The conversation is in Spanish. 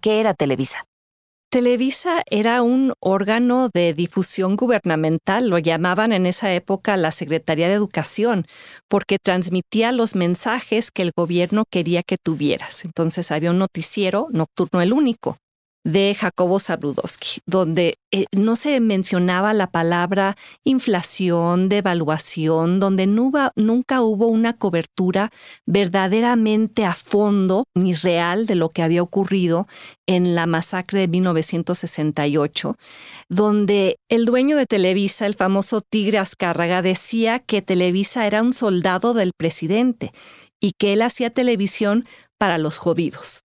¿Qué era Televisa? Televisa era un órgano de difusión gubernamental, lo llamaban en esa época la Secretaría de Educación, porque transmitía los mensajes que el gobierno quería que tuvieras. Entonces había un noticiero nocturno el único, de Jacobo Zabrudowski, donde eh, no se mencionaba la palabra inflación, devaluación, donde nunca hubo una cobertura verdaderamente a fondo ni real de lo que había ocurrido en la masacre de 1968, donde el dueño de Televisa, el famoso Tigre Azcárraga, decía que Televisa era un soldado del presidente y que él hacía televisión para los jodidos.